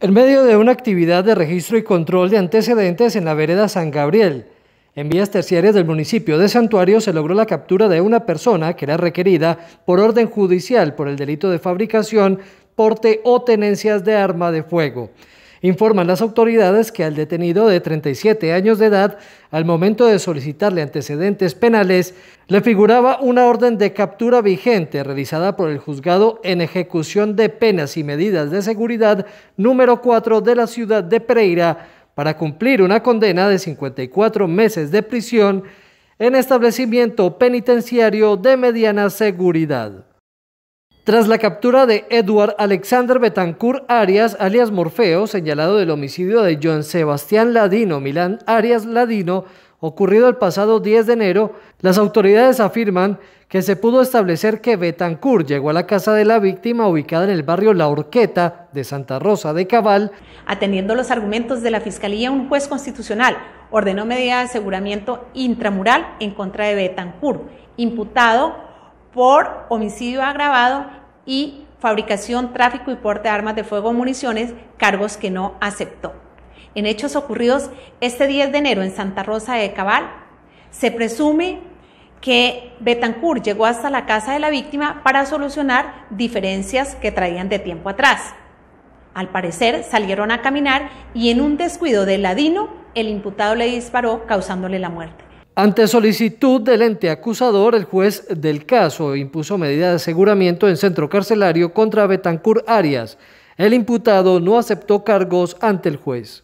En medio de una actividad de registro y control de antecedentes en la vereda San Gabriel, en vías terciarias del municipio de Santuario se logró la captura de una persona que era requerida por orden judicial por el delito de fabricación, porte o tenencias de arma de fuego. Informan las autoridades que al detenido de 37 años de edad, al momento de solicitarle antecedentes penales, le figuraba una orden de captura vigente realizada por el juzgado en ejecución de penas y medidas de seguridad número 4 de la ciudad de Pereira para cumplir una condena de 54 meses de prisión en establecimiento penitenciario de mediana seguridad. Tras la captura de Edward Alexander Betancourt Arias, alias Morfeo, señalado del homicidio de Joan Sebastián Ladino Milán Arias Ladino, ocurrido el pasado 10 de enero, las autoridades afirman que se pudo establecer que Betancourt llegó a la casa de la víctima ubicada en el barrio La Horqueta de Santa Rosa de Cabal. Atendiendo los argumentos de la Fiscalía, un juez constitucional ordenó medida de aseguramiento intramural en contra de Betancourt, imputado por homicidio agravado y fabricación, tráfico y porte de armas de fuego o municiones, cargos que no aceptó. En hechos ocurridos este 10 de enero en Santa Rosa de Cabal, se presume que Betancourt llegó hasta la casa de la víctima para solucionar diferencias que traían de tiempo atrás. Al parecer salieron a caminar y en un descuido del ladino el imputado le disparó causándole la muerte. Ante solicitud del ente acusador, el juez del caso impuso medidas de aseguramiento en centro carcelario contra Betancur Arias. El imputado no aceptó cargos ante el juez.